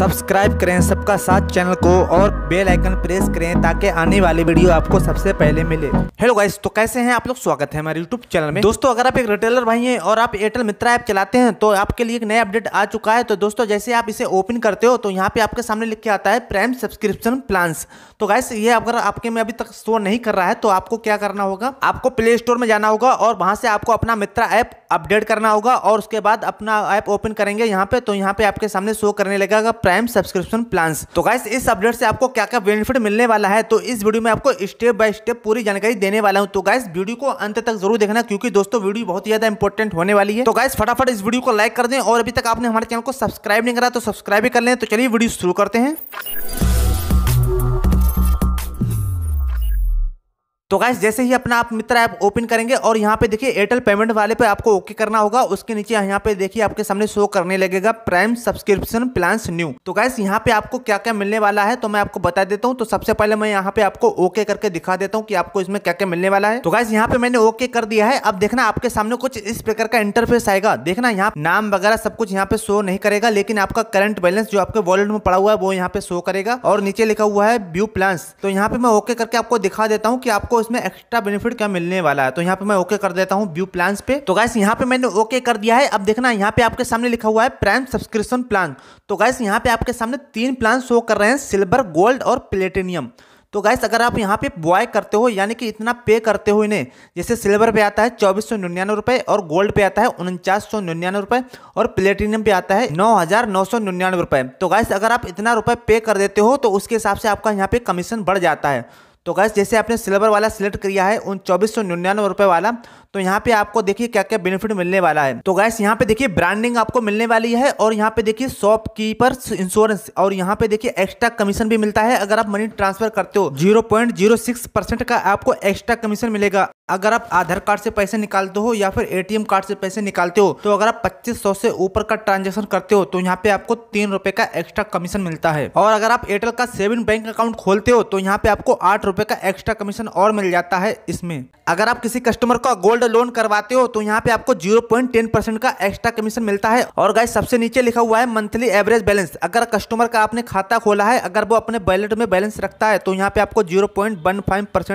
subscribe करें सबका साथ चैनल को और बेल आइकन प्रेस करें ताकि आने वाली वीडियो आपको सबसे पहले मिले हेलो गाइस तो कैसे हैं आप लोग स्वागत है हमारे यूट्यूब चैनल में दोस्तों अगर आप एक रिटेलर भाई हैं और आप एयरटेल मित्रा ऐप चलाते हैं तो आपके लिए एक नया अपडेट आ चुका है तो दोस्तों जैसे आप इसे ओपन करते हो तो यहाँ पे आपके सामने लिख के आता है प्राइम सब्सक्रिप्शन प्लान तो गाइस ये अगर आपके में अभी तक स्टोर नहीं कर रहा है तो आपको क्या करना होगा आपको प्ले स्टोर में जाना होगा और वहां से आपको अपना मित्रा ऐप अपडेट करना होगा और उसके बाद अपना ऐप ओपन करेंगे यहाँ पे तो यहाँ पे आपके सामने शो करने लगेगा प्राइम सब्सक्रिप्शन प्लान्स तो गाइस इस अपडेट से आपको क्या क्या बेनिफिट मिलने वाला है तो इस वीडियो में आपको स्टेप बाय स्टेप पूरी जानकारी देने वाला हूँ तो गाइस वीडियो को अंत तक जरूर देखना क्योंकि दोस्तों वीडियो बहुत ज्यादा इंपॉर्टेंट होने वाली है तो गाइस फटाफट इस वीडियो को लाइक कर दें और अभी तक आपने हमारे चैनल को सब्सक्राइब नहीं करा तो सब्सक्राइब भी कर लें तो चलिए वीडियो शुरू करते हैं तो गैस जैसे ही अपना आप मित्र ऐप ओपन करेंगे और यहाँ पे देखिए एयरटेल पेमेंट वाले पे आपको ओके करना होगा उसके नीचे यहाँ पे देखिए आपके सामने शो करने लगेगा प्राइम सब्सक्रिप्शन प्लान्स न्यू तो गैस यहाँ पे आपको क्या क्या मिलने वाला है तो मैं आपको बता देता हूँ तो सबसे पहले मैं यहाँ पे आपको ओके करके दिखा देता हूँ कि आपको इसमें क्या क्या मिलने वाला है तो गैस यहाँ पे मैंने ओके कर दिया है अब देखना आपके सामने कुछ इस प्रकार का इंटरफेस आएगा देखना यहाँ नाम वगैरह सब कुछ यहाँ पे शो नहीं करेगा लेकिन आपका करंट बैलेंस जो आपके वॉलेट में पड़ा हुआ है वो यहाँ पे शो करेगा और नीचे लिखा हुआ है व्यू प्लान तो यहाँ पे मैं ओके करके आपको दिखा देता हूँ कि आपको इसमें एक्स्ट्रा बेनिफिट क्या मिलने वाला है तो यहाँ पे मैं ओके कर देता हूँ व्यू प्लान पे तो गैस यहाँ पे मैंने ओके कर दिया है अब देखना यहाँ पे आपके सामने लिखा हुआ है प्राइम सब्सक्रिप्शन प्लान तो गैस यहाँ पे आपके सामने तीन प्लान शो कर रहे हैं सिल्वर गोल्ड और प्लेटिनियम तो गैस अगर आप यहाँ पे बॉय करते हो यानी कि इतना पे करते हो इन्हें जैसे सिल्वर पे आता है चौबीस सौ निन्यानवे रुपये और गोल्ड पे आता है उनचास सौ निन्यानवे रुपये और प्लेटिनियम पे आता है नौ हज़ार नौ सौ निन्यानवे रुपये तो गैस अगर आप इतना रुपए पे कर देते हो तो उसके हिसाब से आपका यहाँ पे कमीशन बढ़ जाता है तो गैस जैसे आपने सिल्वर वाला सिलेक्ट किया है उन चौबीस सौ निन्यानवे रुपये वाला तो यहाँ पे आपको देखिए क्या क्या बेनिफिट मिलने वाला है तो गैस यहाँ पे देखिए ब्रांडिंग आपको मिलने वाली है और यहाँ पे देखिए शॉपकीपर इंश्योरेंस और यहाँ पे देखिए एक्स्ट्रा कमीशन भी मिलता है अगर आप मनी ट्रांसफर करते हो zero point zero six percent का आपको एक्स्ट्रा कमीशन मिलेगा अगर आप आधार कार्ड से पैसे निकालते हो या फिर एटीएम कार्ड से पैसे निकालते हो तो अगर आप पच्चीस सौ से ऊपर का ट्रांजेक्शन करते हो तो यहाँ पे आपको तीन रुपए का एक्स्ट्रा कमीशन मिलता है और अगर आप एयरटेल का सेविंग बैंक अकाउंट खोलते हो तो यहाँ पे आपको आठ रुपए का एक्स्ट्रा कमीशन और मिल जाता है इसमें अगर आप किसी कस्टमर का गोल्ड गोल्ड लोन करवाते हो तो यहाँ पे आपको जीरो पॉइंट टेन परसेंट का एक्स्ट्रा कमीशन मिलता है और गाय सबसे नीचे लिखा हुआ है मंथली एवरेज बैलेंस अगर कस्टमर का आपने खाता खोला है अगर वो अपने बैलेट में बैलेंस रखता है तो यहाँ पे आपको जीरो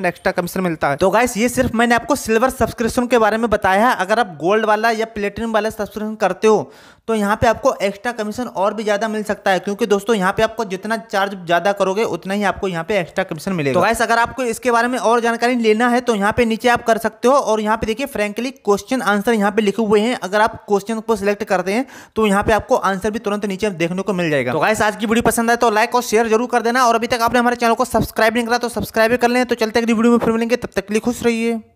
एक्स्ट्रा कमीशन मिलता है तो गाइस ये सिर्फ मैंने आपको सिल्वर सब्सक्रिप्शन के बारे में बताया है अगर आप गोल्ड वाला या प्लेटिनम वाला सब्सक्रिप्शन करते हो तो यहाँ पे आपको एक्स्ट्रा कमीशन और भी ज़्यादा मिल सकता है क्योंकि दोस्तों यहाँ पे आपको जितना चार्ज ज़्यादा करोगे उतना ही आपको यहाँ पे एक्स्ट्रा कमीशन मिलेगा तो वैसे अगर आपको इसके बारे में और जानकारी लेना है तो यहाँ पे नीचे आप कर सकते हो और यहाँ पे देखिए फ्रेंकली क्वेश्चन आंसर यहाँ पे लिखे हुए हैं अगर आप क्वेश्चन को सिलेक्ट करते हैं तो यहाँ पे आपको आंसर भी तुरंत नीचे देखने को मिल जाएगा तो गाइस आज की वीडियो पसंद है तो लाइक और शेयर जरूर कर देना और अभी तक आपने हमारे चैनल को सब्सक्राइब नहीं करा तो सब्सक्राइब कर लें तो चलते अगली वीडियो में फिर मिलेंगे तब तक के लिए खुश रहिए